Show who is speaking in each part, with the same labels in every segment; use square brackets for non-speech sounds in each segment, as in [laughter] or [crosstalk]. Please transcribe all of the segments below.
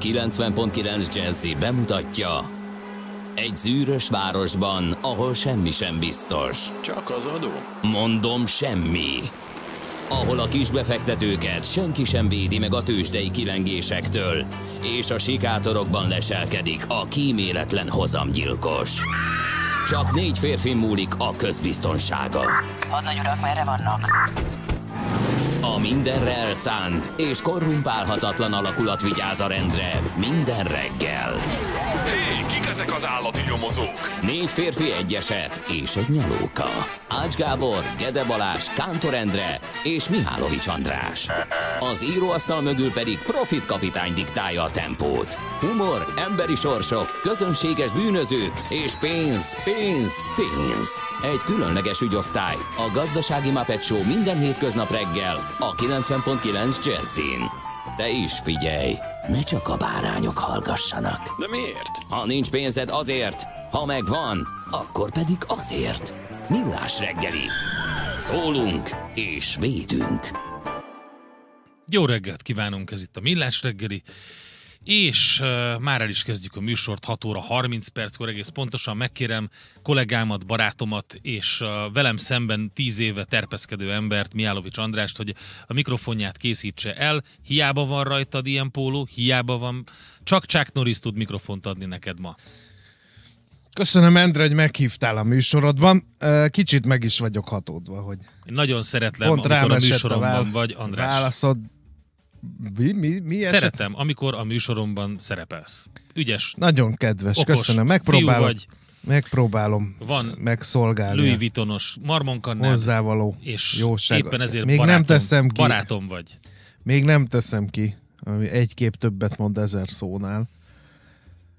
Speaker 1: 90.9 Jazzy bemutatja egy zűrös városban, ahol semmi sem biztos. Csak az adó? Mondom, semmi. Ahol a kisbefektetőket senki sem védi meg a tőzsdei kilengésektől, és a sikátorokban leselkedik a kíméletlen hozamgyilkos. Csak négy férfi múlik a közbiztonsága. Hadnagy urak, merre vannak? A mindenre elszánt és korrumpálhatatlan alakulat vigyáz a rendre minden reggel. Hé, hey, kik ezek az állati nyomozók? Négy férfi egyeset és egy nyalóka. Ács Gábor, Gede Balázs, Kántor Endre és Mihálovics András. Az íróasztal mögül pedig Profit kapitány diktálja a tempót. Humor, emberi sorsok, közönséges bűnözők és pénz, pénz, pénz. Egy különleges ügyosztály. A Gazdasági Mapet Show minden hétköznap reggel a 90.9 Jazzin. De is figyelj, ne csak a bárányok hallgassanak. De miért? Ha nincs pénzed azért, ha megvan, akkor pedig azért. Millás reggeli. Szólunk és védünk. Jó reggelt kívánunk, ez
Speaker 2: itt a Millás reggeli. És uh, már el is kezdjük a műsort, 6 óra 30 perckor egész pontosan megkérem kollégámat, barátomat és uh, velem szemben 10 éve terpeszkedő embert, Miálovics Andrást, hogy a mikrofonját készítse el. Hiába van rajtad ilyen póló, hiába van. Csak Csák Norris tud mikrofont adni neked ma.
Speaker 3: Köszönöm, Endre, hogy meghívtál a műsorodban. Kicsit meg is vagyok hatódva, hogy...
Speaker 2: Én nagyon szeretlem, Pont amikor a műsoromban a vál... vagy, András. Válaszod mi, mi, mi Szeretem, eset? amikor a műsoromban szerepelsz. Ügyes. Nagyon kedves, okos, köszönöm. Megpróbálom. vagy.
Speaker 3: Megpróbálom Van megszolgálni. Louis Vuittonos, marmonkan Hozzávaló. És jóság. éppen ezért Még barátom, nem teszem ki. barátom vagy. Még nem teszem ki. Ami egy kép többet mond ezer szónál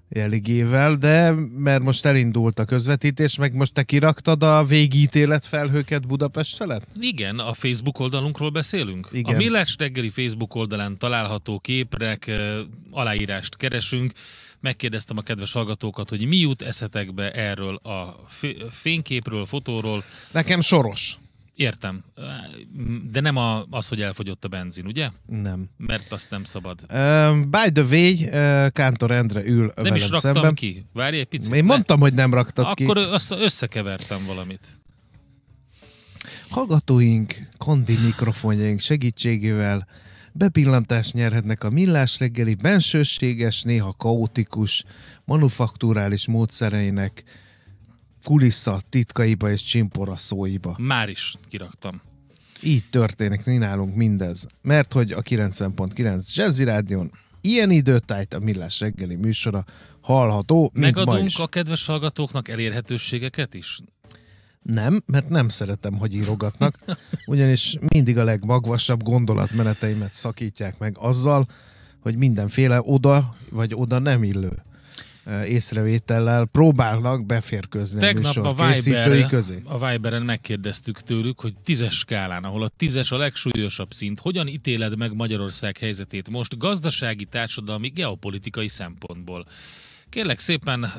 Speaker 3: jeligével, de mert most elindult a közvetítés, meg most te kiraktad a végítélet felhőket Budapest felett?
Speaker 2: Igen, a Facebook oldalunkról beszélünk. Igen. A Millás reggeli Facebook oldalán található képrek, aláírást keresünk, megkérdeztem a kedves hallgatókat, hogy mi jut eszetekbe erről a fényképről, fotóról.
Speaker 3: Nekem soros.
Speaker 2: Értem, de nem a, az, hogy elfogyott a benzin, ugye? Nem. Mert azt nem szabad.
Speaker 3: Uh, by the way, uh, Kántor Endre ül nem velem is raktam szemben. ki. Várj egy picit. Én le. mondtam, hogy nem raktad Akkor ki.
Speaker 2: Akkor összekevertem valamit.
Speaker 3: Hallgatóink, kondi mikrofonjaink segítségével bepillantást nyerhetnek a millás reggeli bensőséges, néha kaotikus, manufakturális módszereinek, kulissza titkaiba és szóiba. Már is kiraktam. Így történik nálunk mindez, mert hogy a 90.9 Jazzy Rádion ilyen időtájt a Millás reggeli műsora hallható, Megadunk a
Speaker 2: kedves hallgatóknak elérhetőségeket is?
Speaker 3: Nem, mert nem szeretem, hogy írogatnak, [laughs] ugyanis mindig a legmagvasabb gondolatmeneteimet szakítják meg azzal, hogy mindenféle oda vagy oda nem illő észrevétellel próbálnak beférkőzni Tegnap a, műsor a Viber, közé.
Speaker 2: A Viberen megkérdeztük tőlük, hogy tízes skálán, ahol a tízes a legsúlyosabb szint, hogyan ítéled meg Magyarország helyzetét most gazdasági, társadalmi, geopolitikai szempontból? Kérlek szépen,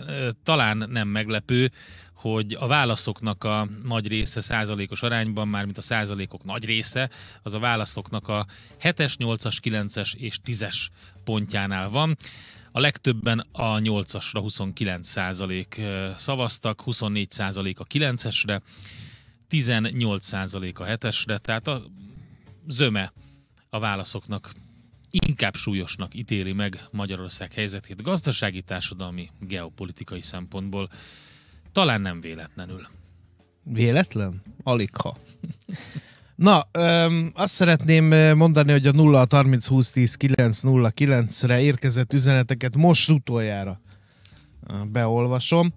Speaker 2: talán nem meglepő, hogy a válaszoknak a nagy része százalékos arányban, mármint a százalékok nagy része, az a válaszoknak a 7-es, 8-as, 9-es és 10-es pontjánál van. A legtöbben a 8-asra 29% százalék szavaztak, 24% százalék a 9-esre, 18% százalék a 7-esre, tehát a zöme a válaszoknak inkább súlyosnak ítéli meg Magyarország helyzetét gazdasági, társadalmi, geopolitikai szempontból. Talán nem véletlenül.
Speaker 3: Véletlen? Alig ha. Na, öm, azt szeretném mondani, hogy a 0 30 20 10 9 0 9-re érkezett üzeneteket most utoljára beolvasom.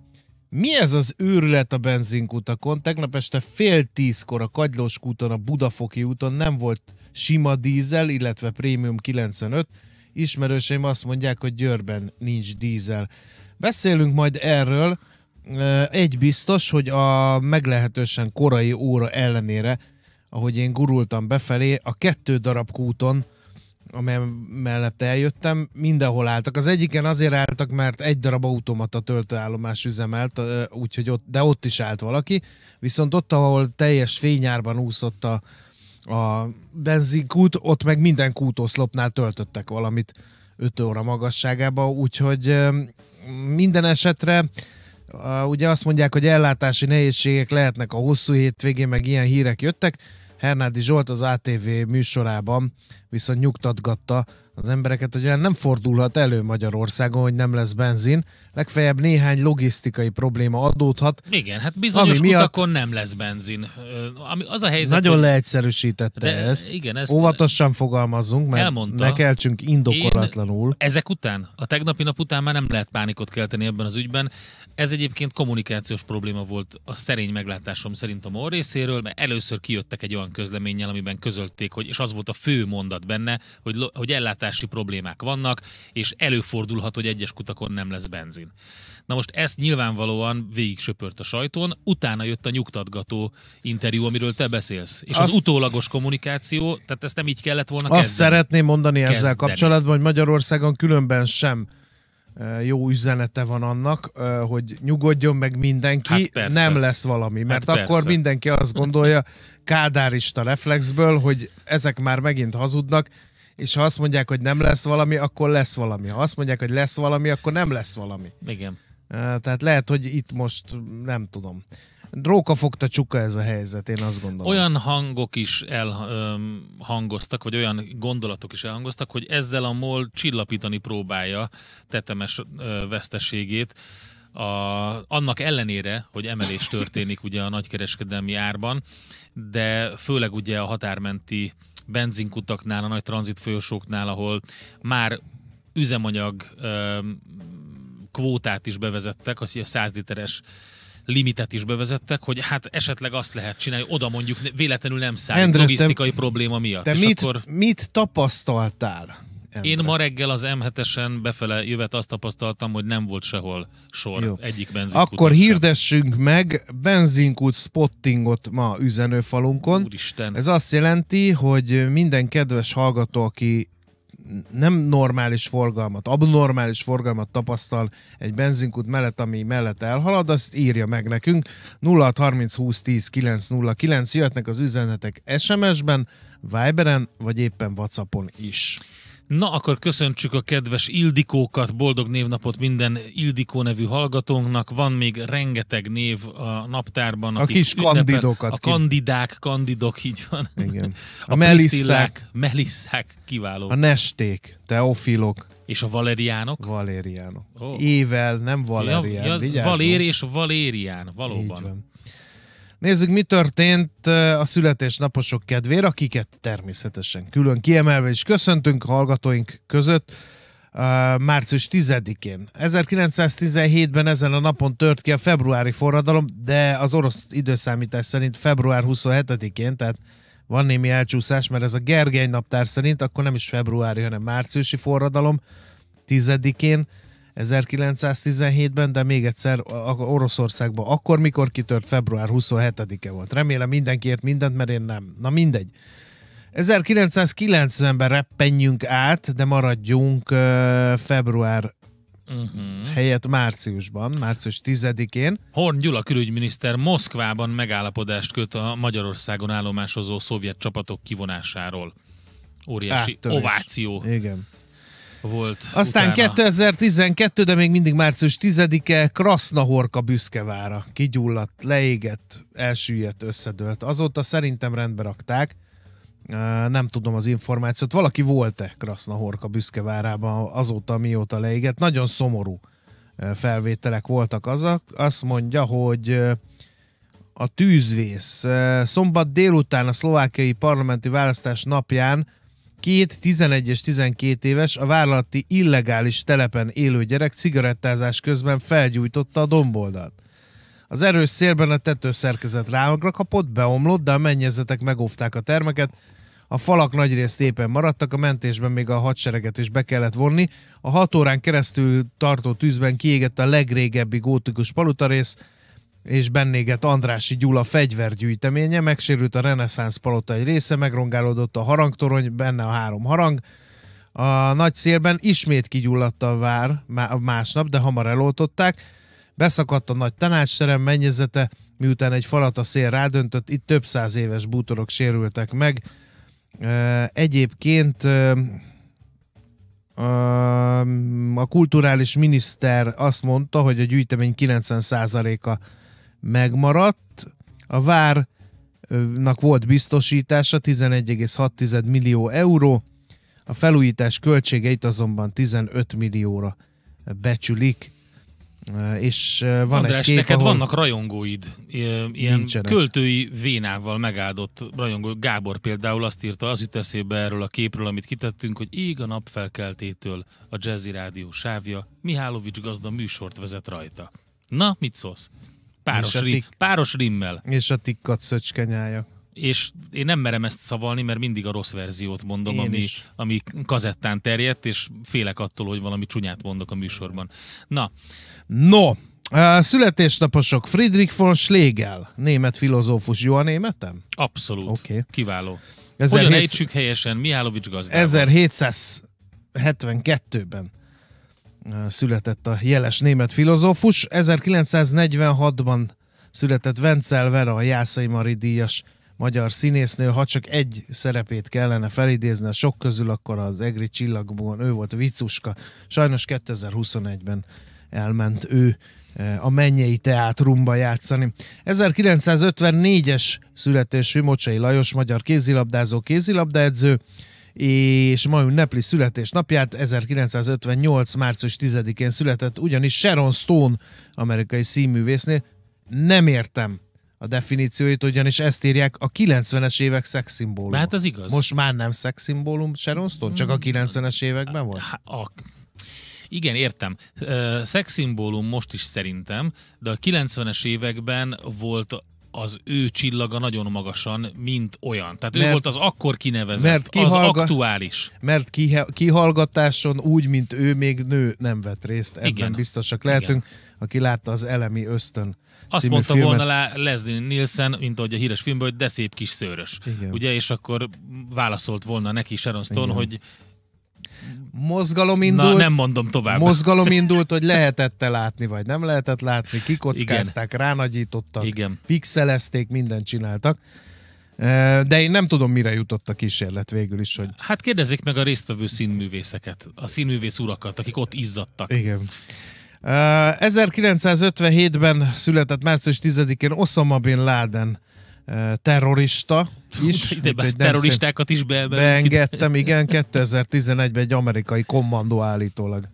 Speaker 3: Mi ez az őrület a benzinkutakon? Tegnap este fél tízkor a Kagylós úton, a Budafoki úton nem volt sima dízel, illetve prémium 95. Ismerőseim azt mondják, hogy Győrben nincs dízel. Beszélünk majd erről. Egy biztos, hogy a meglehetősen korai óra ellenére ahogy én gurultam befelé, a kettő darab kúton, amely mellett eljöttem, mindenhol álltak. Az egyiken azért álltak, mert egy darab automata töltőállomás üzemelt, úgyhogy ott, de ott is állt valaki, viszont ott, ahol teljes fényárban úszott a, a benzinkút, ott meg minden kútoszlopnál töltöttek valamit 5 óra magasságába, úgyhogy minden esetre ugye azt mondják, hogy ellátási nehézségek lehetnek a hosszú hétvégén, meg ilyen hírek jöttek, Hernádi Zsolt az ATV műsorában viszont nyugtatgatta az embereket, hogy olyan nem fordulhat elő Magyarországon, hogy nem lesz benzin. Legfeljebb néhány logisztikai probléma adódhat. Igen, hát bizonyos ami utakon
Speaker 2: miatt... nem lesz benzin. Ami az a helyzet, Nagyon hogy... leegyszerűsítette de, ezt. Igen, ezt.
Speaker 3: Óvatosan fogalmazzunk, mert elmondta, ne keltsünk indokolatlanul. Én
Speaker 2: ezek után, a tegnapi nap után már nem lehet pánikot kelteni ebben az ügyben. Ez egyébként kommunikációs probléma volt a szerény meglátásom szerint a MOL részéről, mert először kijöttek egy olyan közleménnyel, amiben közölték, hogy, és az volt a fő mondat benne, hogy, hogy ellátás ellátási problémák vannak, és előfordulhat, hogy egyes kutakon nem lesz benzin. Na most ezt nyilvánvalóan végig söpört a sajtón, utána jött a nyugtatgató interjú, amiről te beszélsz. És azt, az utólagos kommunikáció, tehát ezt nem így kellett volna Azt szeretném mondani kezdeni. ezzel kapcsolatban,
Speaker 3: hogy Magyarországon különben sem e, jó üzenete van annak, e, hogy nyugodjon meg mindenki, hát nem lesz valami. Hát Mert hát akkor mindenki azt gondolja kádárista reflexből, hogy ezek már megint hazudnak, és ha azt mondják, hogy nem lesz valami, akkor lesz valami. Ha azt mondják, hogy lesz valami, akkor nem lesz valami. Igen. Tehát lehet, hogy itt most nem tudom. Róka fogta csuka ez a helyzet, én azt gondolom. Olyan
Speaker 2: hangok is elhangoztak, vagy olyan gondolatok is elhangoztak, hogy ezzel a MOL csillapítani próbálja tetemes veszteségét, a, annak ellenére, hogy emelés történik ugye a nagykereskedelmi árban, de főleg ugye a határmenti benzinkutaknál, a nagy tranzitfolyosóknál, ahol már üzemanyag kvótát is bevezettek, az a 100 literes limitet is bevezettek, hogy hát esetleg azt lehet csinálni, oda mondjuk véletlenül
Speaker 3: nem száll, Endre, logisztikai te, probléma miatt. Te és mit, akkor... mit tapasztaltál? Endre.
Speaker 2: Én ma reggel az M7-esen befele jövet azt tapasztaltam, hogy nem volt sehol sor Jó. egyik benzinkút. Akkor
Speaker 3: hirdessünk sem. meg benzinkút spottingot ma üzenőfalunkon. Úristen. Ez azt jelenti, hogy minden kedves hallgató, aki nem normális forgalmat, abnormális forgalmat tapasztal egy benzinkút mellett, ami mellett elhalad, azt írja meg nekünk. 0 30 20 10 9 jöhetnek az üzenetek SMS-ben, Viberen, vagy éppen Whatsappon is. Na, akkor
Speaker 2: köszöntsük a kedves Ildikókat, boldog névnapot minden Ildikó nevű hallgatónknak. Van még rengeteg név a naptárban. A kis kandidokat. A kandidák, kandidok, így van. Igen. [laughs] A, a melisszák. Melisszák, kiváló. A
Speaker 3: nesték, teofilok. És a valeriánok? Valeriánok. Oh. Ével, nem valerián. Ja, ja, Vigyázzon. valér
Speaker 2: és valérián, valóban. Így van.
Speaker 3: Nézzük, mi történt a születésnaposok kedvére, akiket természetesen külön kiemelve is köszöntünk hallgatóink között. Március 10-én. 1917-ben ezen a napon tört ki a februári forradalom, de az orosz időszámítás szerint február 27-én, tehát van némi elcsúszás, mert ez a Gergely naptár szerint akkor nem is februári, hanem márciusi forradalom 10-én 1917-ben, de még egyszer Oroszországban. Akkor, mikor kitört, február 27-e volt. Remélem mindenki ért mindent, mert én nem. Na mindegy. 1990-ben reppenjünk át, de maradjunk uh, február uh-huh. helyett márciusban, március 10-én.
Speaker 2: Horn Gyula külügyminiszter Moszkvában megállapodást köt a Magyarországon állomásozó szovjet csapatok kivonásáról. Óriási Áttörés. ováció.
Speaker 3: Igen volt. Aztán utána. 2012, de még mindig március 10-e, Krasznahorka büszkevára. Kigyulladt, leégett, elsüllyedt, összedőlt. Azóta szerintem rendbe rakták. Nem tudom az információt. Valaki volt-e Krasznahorka büszkevárában azóta, mióta leégett? Nagyon szomorú felvételek voltak azok. Azt mondja, hogy a tűzvész. Szombat délután a szlovákiai parlamenti választás napján két 11 és 12 éves a vállalati illegális telepen élő gyerek cigarettázás közben felgyújtotta a domboldalt. Az erős szélben a tetőszerkezet rámagra kapott, beomlott, de a mennyezetek megóvták a termeket, a falak nagy részt éppen maradtak, a mentésben még a hadsereget is be kellett vonni. A hat órán keresztül tartó tűzben kiégett a legrégebbi gótikus palutarész, és bennéget Andrási Gyula fegyvergyűjteménye, megsérült a reneszánsz palota egy része, megrongálódott a harangtorony, benne a három harang, a nagy szélben ismét kigyulladt a vár másnap, de hamar eloltották. Beszakadt a nagy tanácsterem mennyezete, miután egy falat a szél rádöntött, itt több száz éves bútorok sérültek meg. Egyébként a kulturális miniszter azt mondta, hogy a gyűjtemény 90%-a megmaradt. A várnak volt biztosítása 11,6 millió euró, a felújítás költségeit azonban 15 millióra becsülik. És eh, van András, egy kép, neked ahol... vannak
Speaker 2: rajongóid, eh, ilyen Nincsenek. költői vénával megáldott rajongó. Gábor például azt írta, az jut eszébe erről a képről, amit kitettünk, hogy íg a nap felkeltétől a Jazzy Rádió sávja, Mihálovics gazda műsort vezet rajta. Na, mit szólsz? Páros, rim, tik,
Speaker 3: páros rimmel. És a tikkat szöcskenyája. És
Speaker 2: én nem merem ezt szavalni, mert mindig a rossz verziót mondom, ami, ami kazettán terjedt, és félek attól, hogy valami csúnyát mondok a műsorban.
Speaker 3: Na. No, a születésnaposok Friedrich von Schlegel, német filozófus. Jó a németem? Abszolút.
Speaker 2: Okay. Kiváló. Hogyan 17... helyesen Mihálovics gazdával?
Speaker 3: 1772-ben született a jeles német filozófus. 1946-ban született Vencel Vera, a Jászai Mari díjas magyar színésznő. Ha csak egy szerepét kellene felidézni a sok közül, akkor az Egri csillagban ő volt a vicuska. Sajnos 2021-ben elment ő a Mennyei Teátrumba játszani. 1954-es születésű Mocsai Lajos magyar kézilabdázó, kézilabdaedző, és ma ünnepli születésnapját, 1958. március 10-én született, ugyanis Sharon Stone, amerikai színművésznél, nem értem a definícióit, ugyanis ezt írják a 90-es évek szexszimbólum. Hát az igaz. Most már nem szexszimbólum Sharon Stone, csak a 90-es mm. években volt? A, a,
Speaker 2: igen, értem. Szexszimbólum most is szerintem, de a 90-es években volt az ő csillaga nagyon magasan, mint olyan. Tehát mert, ő volt az akkor kinevezett, mert kihallga, az aktuális.
Speaker 3: Mert kihallgatáson úgy, mint ő, még nő nem vett részt, ebben Igen. biztosak lehetünk, Igen. aki látta az Elemi Ösztön azt mondta filmet. volna
Speaker 2: le, Leslie Nielsen, mint ahogy a híres filmben, hogy de szép kis szőrös. Igen. Ugye, és akkor válaszolt volna neki Sharon Stone, Igen. hogy
Speaker 3: mozgalom indult. Na, nem mondom tovább. Mozgalom [laughs] indult, hogy lehetette látni, vagy nem lehetett látni, kikockázták, Igen. ránagyítottak, Igen. pixelezték, mindent csináltak. De én nem tudom, mire jutott a kísérlet végül is. Hogy...
Speaker 2: Hát kérdezzék meg a résztvevő színművészeket,
Speaker 3: a színművész urakat, akik ott
Speaker 2: izzadtak. Igen.
Speaker 3: 1957-ben született március 10-én Osama Bin Laden terrorista is. Ide terroristákat is be, beengedtem, igen. 2011-ben egy amerikai kommandó állítólag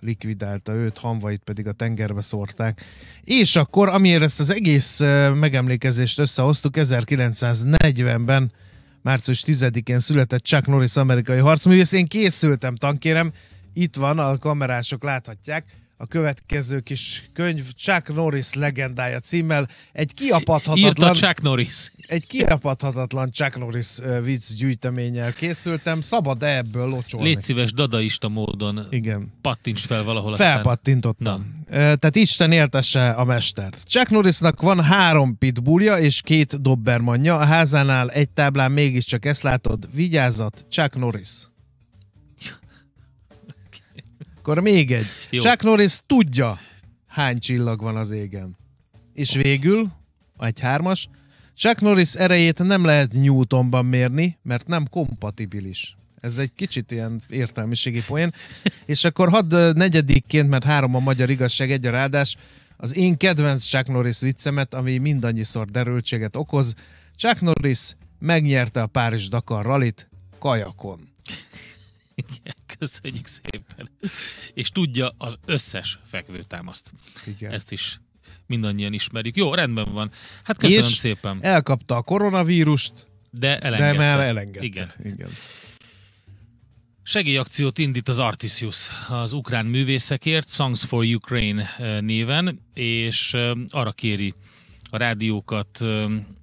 Speaker 3: likvidálta őt, hamvait pedig a tengerbe szórták. És akkor, amiért ezt az egész megemlékezést összehoztuk, 1940-ben március 10-én született Chuck Norris amerikai harcművész. Én készültem, tankérem, itt van, a kamerások láthatják a következő kis könyv Chuck Norris legendája címmel egy kiapadhatatlan... Írta Chuck Norris. Egy kiapadhatatlan Chuck Norris vicc gyűjteménnyel készültem. Szabad -e ebből locsolni? Légy
Speaker 2: szíves, dadaista módon Igen. pattints fel valahol Felpattintottam.
Speaker 3: Aztán... Tehát Isten éltesse a mestert. Chuck Norrisnak van három pitbullja és két dobbermanja. A házánál egy táblán mégiscsak ezt látod. Vigyázat, Chuck Norris. Akkor még egy. Jó. Chuck Norris tudja, hány csillag van az égen. És végül, egy hármas, Chuck Norris erejét nem lehet Newtonban mérni, mert nem kompatibilis. Ez egy kicsit ilyen értelmiségi poén. [laughs] És akkor hadd negyedikként, mert három a magyar igazság, egy a ráadás, az én kedvenc Chuck Norris viccemet, ami mindannyiszor derültséget okoz. Chuck Norris megnyerte a Párizs-Dakar rallit kajakon.
Speaker 2: Igen, köszönjük szépen. És tudja az összes fekvőtámaszt. Igen. Ezt is mindannyian ismerjük. Jó, rendben van. Hát köszönöm és szépen.
Speaker 3: elkapta a koronavírust, de elengedte. De már elengedte.
Speaker 2: Igen. Igen. Segélyakciót indít az Artisius az ukrán művészekért, Songs for Ukraine néven, és arra kéri a rádiókat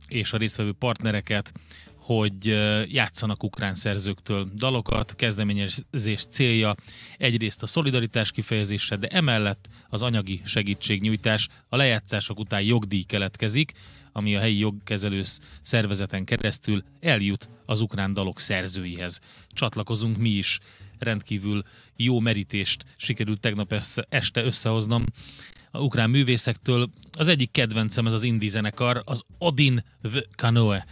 Speaker 2: és a résztvevő partnereket, hogy játszanak ukrán szerzőktől dalokat. Kezdeményezés célja egyrészt a szolidaritás kifejezése, de emellett az anyagi segítségnyújtás. A lejátszások után jogdíj keletkezik, ami a helyi jogkezelő szervezeten keresztül eljut az ukrán dalok szerzőihez. Csatlakozunk mi is. Rendkívül jó merítést sikerült tegnap este összehoznom a ukrán művészektől. Az egyik kedvencem ez az indie zenekar, az Odin V. Kanoe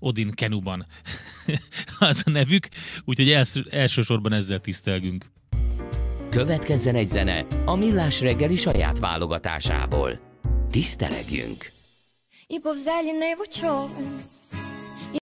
Speaker 2: Odin Kenuban. [laughs] az a nevük, úgyhogy els, elsősorban
Speaker 1: ezzel tisztelgünk. Következzen egy zene a Millás reggeli saját válogatásából. Tisztelegjünk! И повзяли на его човен